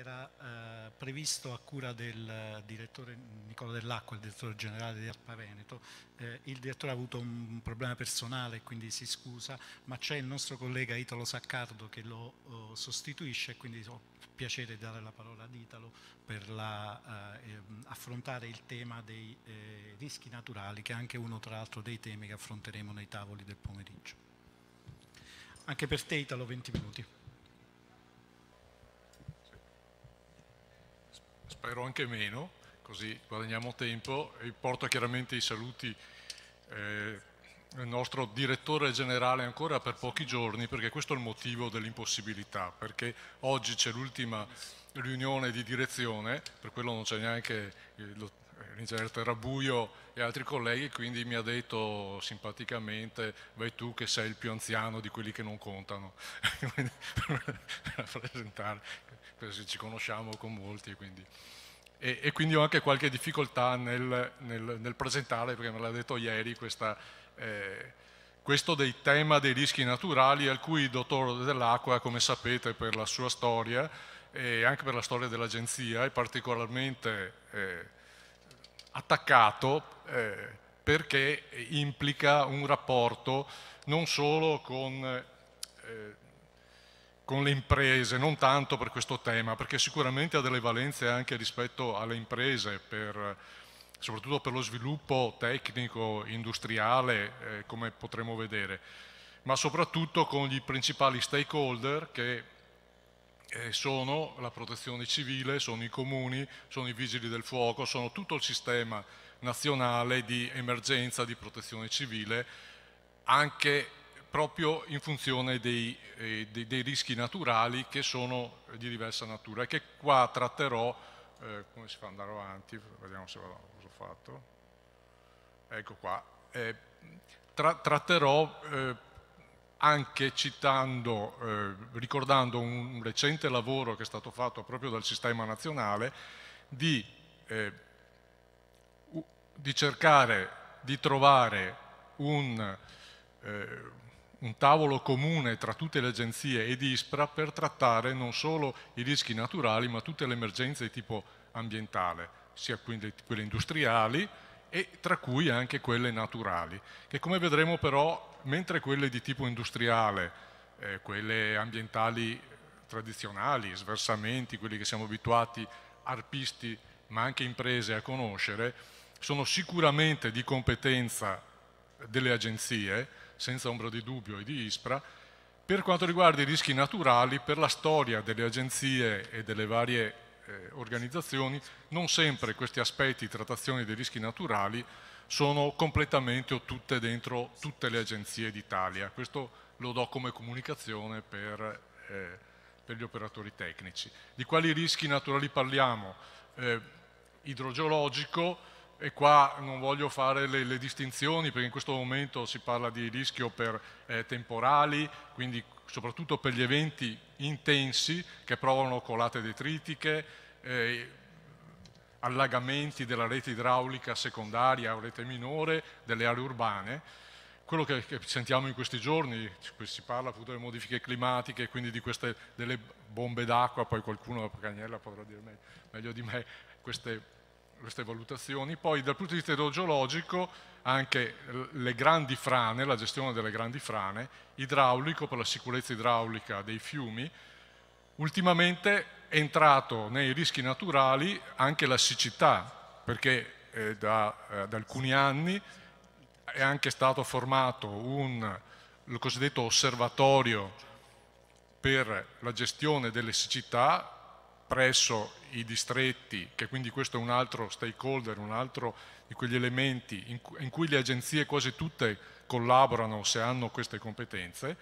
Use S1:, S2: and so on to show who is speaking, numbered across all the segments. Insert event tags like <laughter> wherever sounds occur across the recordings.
S1: era eh, previsto a cura del eh, direttore Nicola Dell'Acqua, il direttore generale di Arpa Veneto. Eh, il direttore ha avuto un problema personale, quindi si scusa, ma c'è il nostro collega Italo Saccardo che lo oh, sostituisce, quindi ho piacere di dare la parola ad Italo per la, eh, ehm, affrontare il tema dei eh, rischi naturali, che è anche uno tra l'altro dei temi che affronteremo nei tavoli del pomeriggio. Anche per te Italo 20 minuti. spero anche meno, così guadagniamo tempo e porto chiaramente i saluti eh, il nostro direttore generale ancora per pochi giorni perché questo è il motivo dell'impossibilità perché oggi c'è l'ultima riunione di direzione per quello non c'è neanche eh, eh, l'ingegnere Terrabuio e altri colleghi quindi mi ha detto simpaticamente vai tu che sei il più anziano di quelli che non contano <laughs> <laughs> per rappresentare penso ci conosciamo con molti, quindi. E, e, quindi ho anche qualche difficoltà nel, nel, nel presentare, perché me l'ha detto ieri, questa, eh, questo del tema dei rischi naturali, al cui il dottor dell'acqua, come sapete per la sua storia e anche per la storia dell'agenzia, è particolarmente eh, attaccato eh, perché implica un rapporto non solo con eh, con le imprese, non tanto per questo tema, perché sicuramente ha delle valenze anche rispetto alle imprese, per, soprattutto per lo sviluppo tecnico, industriale, eh, come potremo vedere, ma soprattutto con i principali stakeholder che eh, sono la protezione civile, sono i comuni, sono i vigili del fuoco, sono tutto il sistema nazionale di emergenza, di protezione civile, anche proprio in funzione dei, eh, dei, dei, rischi naturali che sono di diversa natura e che qua tratterò, eh, come si fa ad andare avanti, vediamo se l'ho fatto, ecco qua, eh, tra, tratterò eh, anche citando, eh, ricordando un, recente lavoro che è stato fatto proprio dal sistema nazionale di, eh, di cercare di trovare un, eh, un tavolo comune tra tutte le agenzie ed ISPRA per trattare non solo i rischi naturali ma tutte le emergenze di tipo ambientale, sia quindi quelle industriali e tra cui anche quelle naturali, che come vedremo però, mentre quelle di tipo industriale, eh, quelle ambientali tradizionali, sversamenti, quelli che siamo abituati, arpisti, ma anche imprese a conoscere, sono sicuramente di competenza delle agenzie, senza ombra di dubbio, e di ISPRA, per quanto riguarda i rischi naturali, per la storia delle agenzie e delle varie eh, organizzazioni, non sempre questi aspetti, di trattazione dei rischi naturali, sono completamente o tutte dentro tutte le agenzie d'Italia. Questo lo do come comunicazione per, eh, per, gli operatori tecnici. Di quali rischi naturali parliamo? Eh, idrogeologico, e qua non voglio fare le, le, distinzioni perché in questo momento si parla di rischio per eh, temporali, quindi soprattutto per gli eventi intensi che provano colate detritiche, eh, allagamenti della rete idraulica secondaria o rete minore delle aree urbane. Quello che, che sentiamo in questi giorni, si parla appunto delle modifiche climatiche, quindi di queste delle bombe d'acqua, poi qualcuno, Cagnella potrà dire meglio, meglio di me, queste queste valutazioni. Poi dal punto di vista idrogeologico anche le grandi frane, la gestione delle grandi frane, idraulico per la sicurezza idraulica dei fiumi, ultimamente è entrato nei rischi naturali anche la siccità, perché eh, da, eh, da, alcuni anni è anche stato formato un cosiddetto osservatorio per la gestione delle siccità presso i distretti, che quindi questo è un altro stakeholder, un altro di quegli elementi in, cui, le agenzie quasi tutte collaborano se hanno queste competenze.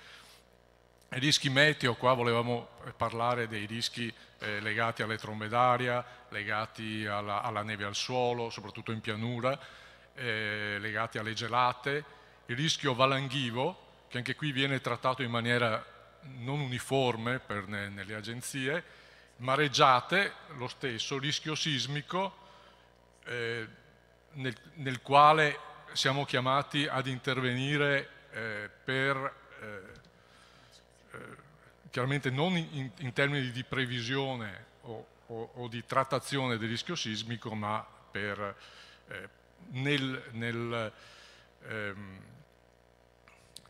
S1: I rischi meteo, qua volevamo parlare dei rischi eh, legati trombe d'aria, legati alla, alla, neve al suolo, soprattutto in pianura, eh, legati alle gelate, il rischio valanghivo, che anche qui viene trattato in maniera non uniforme per, nelle agenzie, mareggiate, lo stesso, rischio sismico eh, nel, nel, quale siamo chiamati ad intervenire eh, per, eh, eh, chiaramente non in, in, termini di previsione o, o, o, di trattazione del rischio sismico, ma per, eh, nel, nel ehm,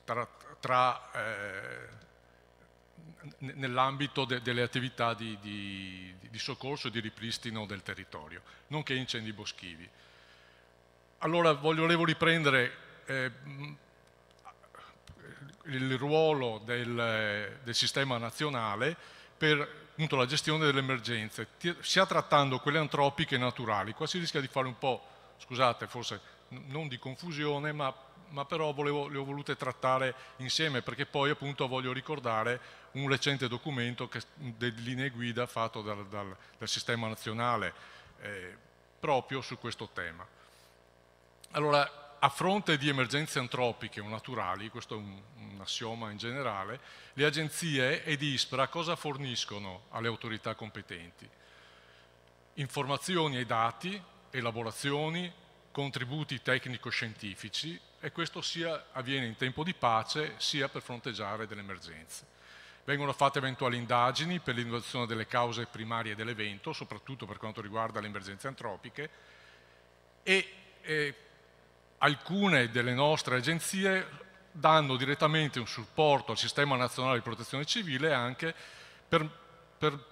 S1: tra, tra eh, nell'ambito de delle attività di, di, di, soccorso e di ripristino del territorio, nonché incendi boschivi. Allora volevo riprendere eh, il ruolo del, del, sistema nazionale per appunto, la gestione delle emergenze, sia trattando quelle antropiche e naturali. Qua si rischia di fare un po', scusate, forse non di confusione, ma ma però volevo, le ho volute trattare insieme perché poi appunto voglio ricordare un recente documento che, di linee guida fatto dal, dal, dal sistema nazionale eh, proprio su questo tema. Allora, a fronte di emergenze antropiche o naturali, questo è un, un assioma in generale, le agenzie ed ISPRA cosa forniscono alle autorità competenti? Informazioni e dati, elaborazioni, contributi tecnico-scientifici, e questo sia avviene in tempo di pace sia per fronteggiare delle emergenze. Vengono fatte eventuali indagini per l'individuazione delle cause primarie dell'evento, soprattutto per quanto riguarda le emergenze antropiche e eh, alcune delle nostre agenzie danno direttamente un supporto al Sistema Nazionale di Protezione Civile anche per, per,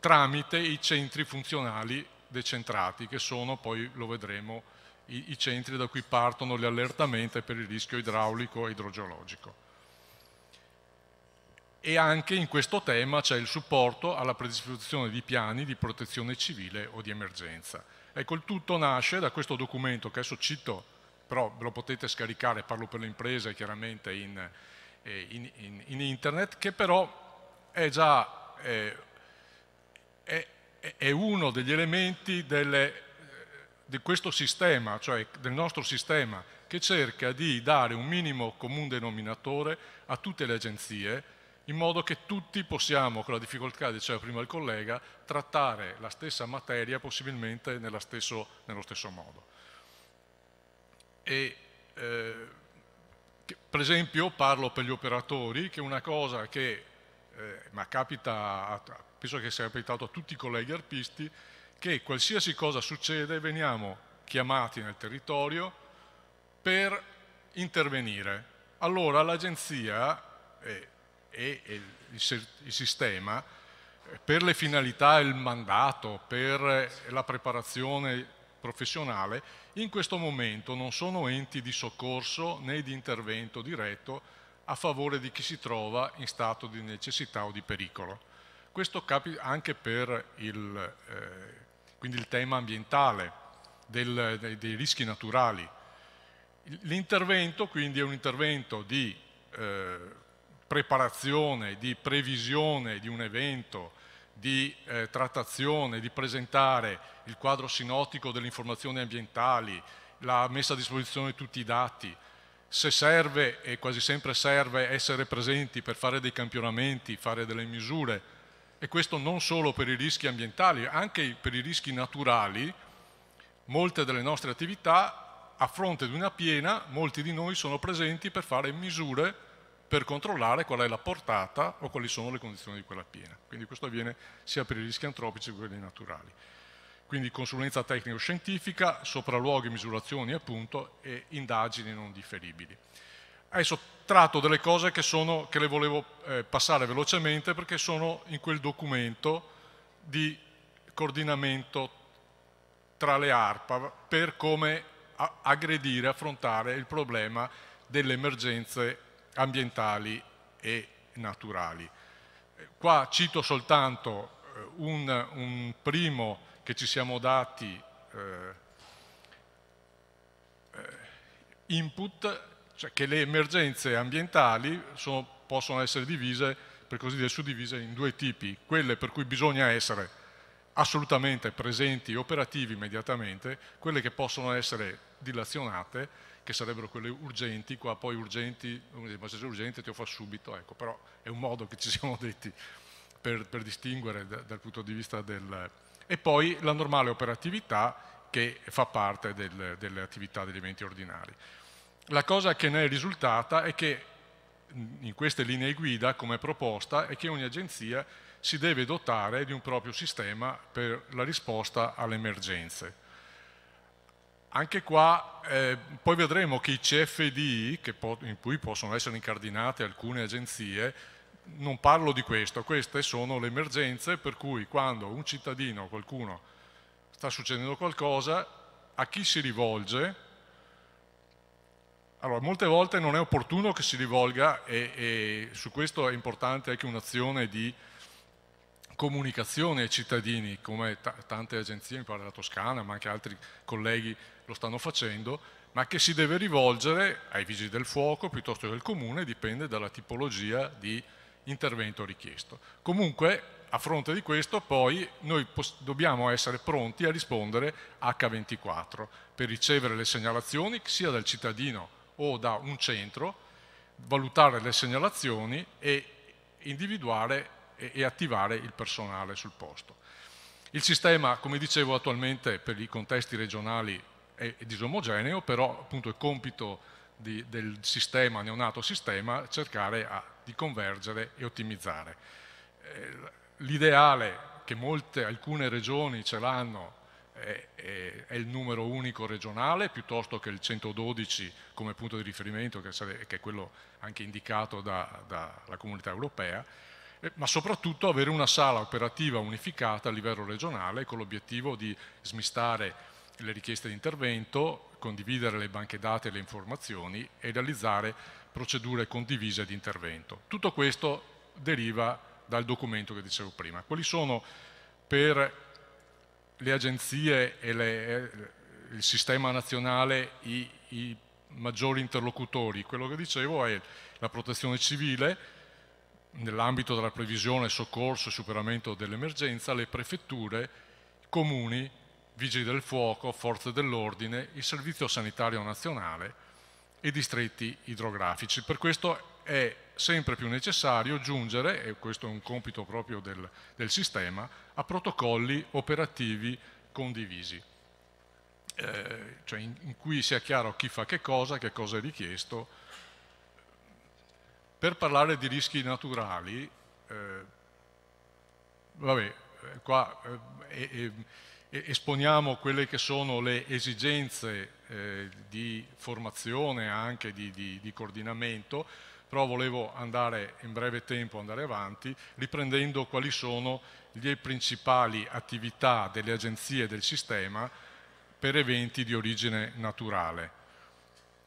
S1: tramite i centri funzionali decentrati, che sono, poi lo vedremo, i, i centri da cui partono gli allertamenti per il rischio idraulico e idrogeologico. E anche in questo tema c'è il supporto alla predisposizione di piani di protezione civile o di emergenza. Ecco, il tutto nasce da questo documento che adesso cito, però ve lo potete scaricare, parlo per le imprese chiaramente in, eh, in, in, in internet, che però è già... Eh, è, è uno degli elementi delle di questo sistema, cioè del nostro sistema, che cerca di dare un minimo comune denominatore a tutte le agenzie, in modo che tutti possiamo, con la difficoltà, che diceva prima il collega, trattare la stessa materia possibilmente stesso, nello stesso modo. E, eh, per esempio parlo per gli operatori, che è una cosa che, eh, ma capita, penso che sia capitato a tutti i colleghi arpisti, che qualsiasi cosa succede veniamo chiamati nel territorio per intervenire. Allora l'agenzia e, e, e il, il sistema eh, per le finalità e il mandato, per eh, la preparazione professionale, in questo momento non sono enti di soccorso né di intervento diretto a favore di chi si trova in stato di necessità o di pericolo. Questo capita anche per il, eh, il tema ambientale, del, dei, dei, rischi naturali. L'intervento quindi è un intervento di eh, preparazione, di previsione di un evento, di eh, trattazione, di presentare il quadro sinottico delle informazioni ambientali, la messa a disposizione di tutti i dati. Se serve, e quasi sempre serve, essere presenti per fare dei campionamenti, fare delle misure, e questo non solo per i rischi ambientali, anche per i rischi naturali, molte delle nostre attività a fronte di una piena, molti di noi sono presenti per fare misure per controllare qual è la portata o quali sono le condizioni di quella piena. Quindi questo avviene sia per i rischi antropici che per quelli naturali. Quindi consulenza tecnico-scientifica, sopralluoghi, misurazioni appunto e indagini non differibili hai sottratto delle cose che, sono, che le volevo eh, passare velocemente perché sono in quel documento di coordinamento tra le ARPA per come aggredire, affrontare il problema delle emergenze ambientali e naturali. Qua cito soltanto eh, un, un primo che ci siamo dati eh, eh input cioè che le emergenze ambientali sono, possono essere divise, per così dire, suddivise in due tipi, quelle per cui bisogna essere assolutamente presenti, e operativi immediatamente, quelle che possono essere dilazionate, che sarebbero quelle urgenti, qua poi urgenti, ma se sei urgente te lo fa subito, ecco, però è un modo che ci siamo detti per, per distinguere da, dal punto di vista del... E poi la normale operatività che fa parte del, delle attività degli eventi ordinari la cosa che ne è risultata è che in queste linee guida come proposta è che ogni agenzia si deve dotare di un proprio sistema per la risposta alle emergenze. Anche qua eh, poi vedremo che i CFD, che in cui possono essere incardinate alcune agenzie, non parlo di questo, queste sono le emergenze per cui quando un cittadino o qualcuno sta succedendo qualcosa, a chi si rivolge allora, molte volte non è opportuno che si rivolga e, e su questo è importante anche un'azione di comunicazione ai cittadini, come tante agenzie, mi pare la Toscana, ma anche altri colleghi lo stanno facendo, ma che si deve rivolgere ai vigili del fuoco piuttosto che al comune, dipende dalla tipologia di intervento richiesto. Comunque, a fronte di questo, poi noi dobbiamo essere pronti a rispondere H24 per ricevere le segnalazioni sia dal cittadino o da un centro, valutare le segnalazioni e individuare e, attivare il personale sul posto. Il sistema, come dicevo, attualmente per i contesti regionali è, disomogeneo, però appunto è compito di, del sistema, neonato sistema, cercare a, di convergere e ottimizzare. Eh, L'ideale che molte, alcune regioni ce l'hanno è, è, è, il numero unico regionale piuttosto che il 112 come punto di riferimento che, sarebbe, che è quello anche indicato dalla da comunità europea, eh, ma soprattutto avere una sala operativa unificata a livello regionale con l'obiettivo di smistare le richieste di intervento, condividere le banche dati e le informazioni e realizzare procedure condivise di intervento. Tutto questo deriva dal documento che dicevo prima. Quali sono per le agenzie e le, il sistema nazionale i, i maggiori interlocutori. Quello che dicevo è la protezione civile, nell'ambito della previsione, soccorso e superamento dell'emergenza, le prefetture, i comuni, vigili del fuoco, forze dell'ordine, il servizio sanitario nazionale e distretti idrografici. Per questo è sempre più necessario giungere, e questo è un compito proprio del, del sistema, a protocolli operativi condivisi, eh, cioè in, in cui sia chiaro chi fa che cosa, che cosa è richiesto. Per parlare di rischi naturali, eh, vabbè, eh, qua eh, esponiamo quelle che sono le esigenze eh, di formazione, anche di, di, di coordinamento, però volevo andare in breve tempo andare avanti riprendendo quali sono le principali attività delle agenzie del sistema per eventi di origine naturale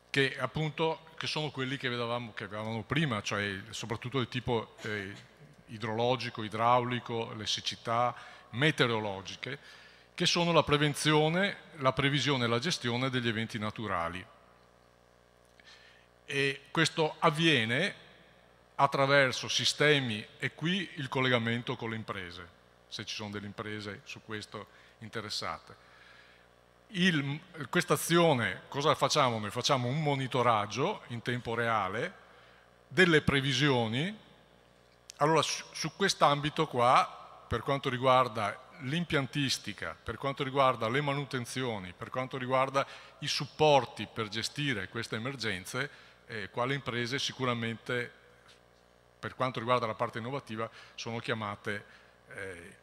S1: che appunto che sono quelli che vedevamo, che vedevamo prima, cioè soprattutto del tipo eh, idrologico, idraulico, le siccità, meteorologiche, che sono la prevenzione, la previsione e la gestione degli eventi naturali e questo avviene attraverso sistemi e qui il collegamento con le imprese, se ci sono delle imprese su questo interessate. Questa azione, cosa facciamo? Noi facciamo un monitoraggio in tempo reale delle previsioni. Allora, su, su quest'ambito qua, per quanto riguarda l'impiantistica, per quanto riguarda le manutenzioni, per quanto riguarda i supporti per gestire queste emergenze, eh, quale imprese sicuramente per quanto riguarda la parte innovativa sono chiamate eh,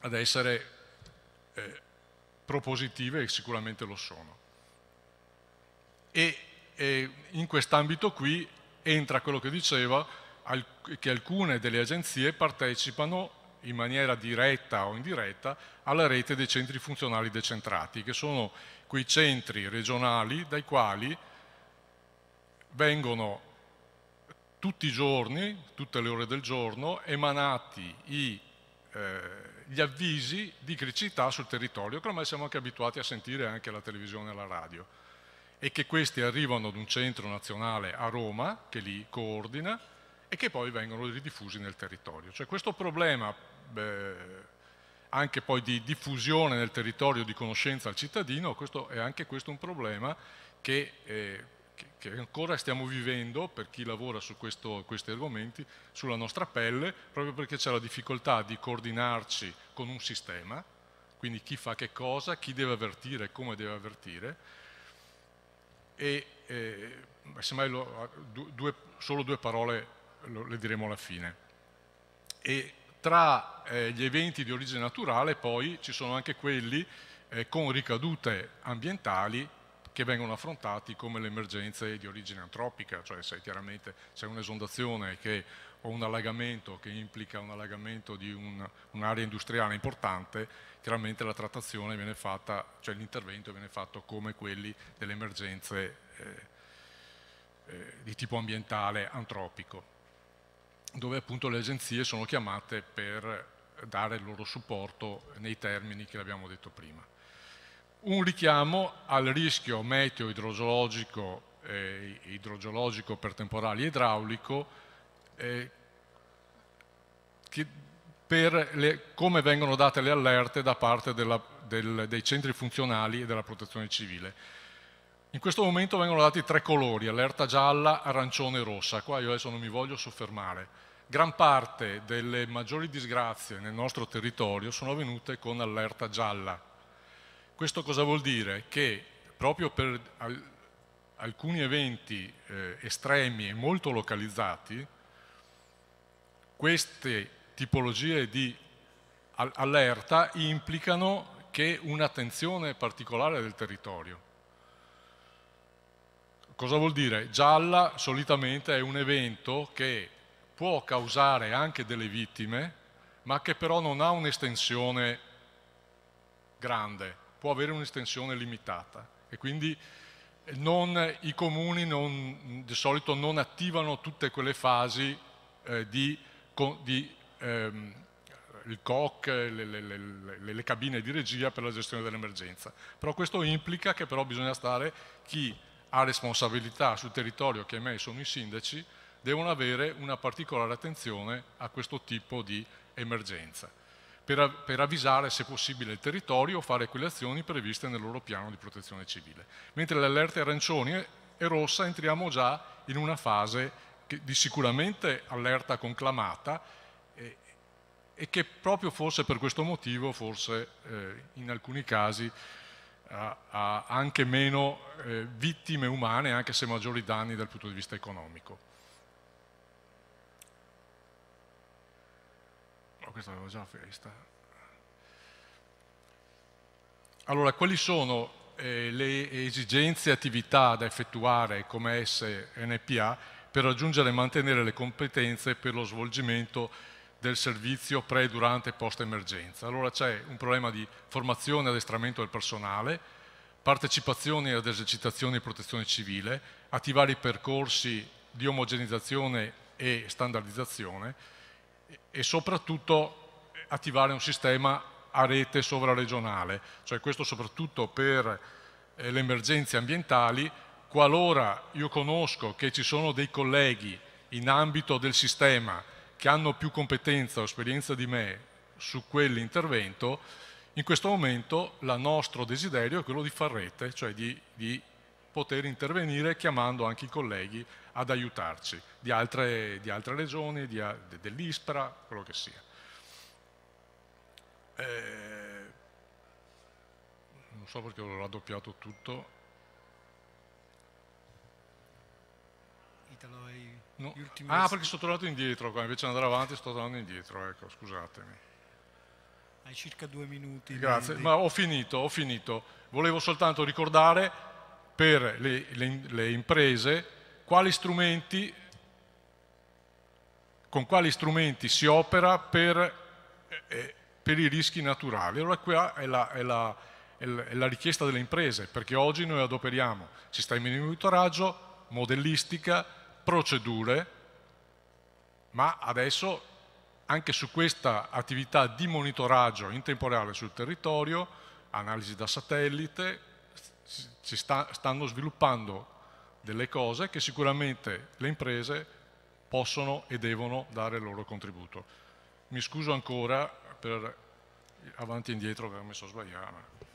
S1: ad essere eh, propositive e sicuramente lo sono. E, e in quest'ambito qui entra quello che diceva al, che alcune delle agenzie partecipano in maniera diretta o indiretta alla rete dei centri funzionali decentrati, che sono quei centri regionali dai quali vengono tutti i giorni, tutte le ore del giorno, emanati i, eh, gli avvisi di criticità sul territorio, che ormai siamo anche abituati a sentire anche alla televisione e alla radio, e che questi arrivano ad un centro nazionale a Roma, che li coordina, e che poi vengono ridiffusi nel territorio. Cioè questo problema beh, anche poi di diffusione nel territorio di conoscenza al cittadino, questo, è anche questo un problema che eh, che ancora stiamo vivendo, per chi lavora su questo, questi argomenti, sulla nostra pelle, proprio perché c'è la difficoltà di coordinarci con un sistema, quindi chi fa che cosa, chi deve avvertire, come deve avvertire, e eh, semmai lo, ah, due, solo due parole lo, le diremo alla fine. E tra eh, gli eventi di origine naturale poi ci sono anche quelli eh, con ricadute ambientali che vengono affrontati come le emergenze di origine antropica, cioè se chiaramente c'è un'esondazione o un allagamento che implica un allagamento di un'area industriale importante, chiaramente la trattazione viene fatta, cioè l'intervento viene fatto come quelli delle emergenze eh, eh, di tipo ambientale antropico, dove appunto le agenzie sono chiamate per dare il loro supporto nei termini che abbiamo detto prima un richiamo al rischio meteo idrogeologico, eh, idrogeologico per temporali idraulico eh, per le, come vengono date le allerte da parte della, del, dei centri funzionali e della protezione civile. In questo momento vengono dati tre colori, allerta gialla, arancione e rossa, qua io adesso non mi voglio soffermare. Gran parte delle maggiori disgrazie nel nostro territorio sono avvenute con allerta gialla, questo cosa vuol dire? Che proprio per alcuni eventi eh, estremi e molto localizzati, queste tipologie di allerta implicano che un'attenzione particolare del territorio. Cosa vuol dire? Gialla solitamente è un evento che può causare anche delle vittime, ma che però non ha un'estensione grande può avere un'estensione limitata e quindi eh, non, i comuni non, di solito non attivano tutte quelle fasi eh, di, di ehm, il COC, le, le, le, le, cabine di regia per la gestione dell'emergenza. Però questo implica che però bisogna stare chi ha responsabilità sul territorio, che ahimè sono i sindaci, devono avere una particolare attenzione a questo tipo di emergenza per, per, avvisare se possibile il territorio o fare quelle azioni previste nel loro piano di protezione civile. Mentre le allerte arancioni e rossa entriamo già in una fase che, di sicuramente allerta conclamata e, e, che proprio forse per questo motivo, forse eh, in alcuni casi, ha anche meno eh, vittime umane, anche se maggiori danni dal punto di vista economico. però questa già vista. Allora, quali sono eh, le esigenze e attività da effettuare come SNPA per raggiungere e mantenere le competenze per lo svolgimento del servizio pre, durante e post emergenza. Allora c'è un problema di formazione e addestramento del personale, partecipazione ad esercitazioni di protezione civile, attivare i percorsi di omogenizzazione e standardizzazione, e soprattutto eh, attivare un sistema a rete sovraregionale, cioè questo soprattutto per eh, le emergenze ambientali, qualora io conosco che ci sono dei colleghi in ambito del sistema che hanno più competenza o esperienza di me su quell'intervento, in questo momento il nostro desiderio è quello di far rete, cioè di, di poter intervenire chiamando anche i colleghi ad aiutarci di altre, di altre regioni, di, dell'ISPRA, quello che sia. Eh, non so perché l'ho raddoppiato tutto. Italo, no. ultimi... Ah, perché sono tornato indietro, invece di andare avanti sto tornando indietro, ecco, scusatemi. Hai circa due minuti. Grazie, di... ma ho finito, ho finito. Volevo soltanto ricordare per le, le, le imprese quali con quali strumenti si opera per, eh, eh, per, i rischi naturali. Allora qua è la, è, la, è la richiesta delle imprese, perché oggi noi adoperiamo sistemi di monitoraggio, modellistica, procedure, ma adesso anche su questa attività di monitoraggio in tempo reale sul territorio, analisi da satellite, si sta, stanno sviluppando delle cose che sicuramente le imprese possono e devono dare il loro contributo. Mi scuso ancora per avanti e indietro che ho messo sbagliato.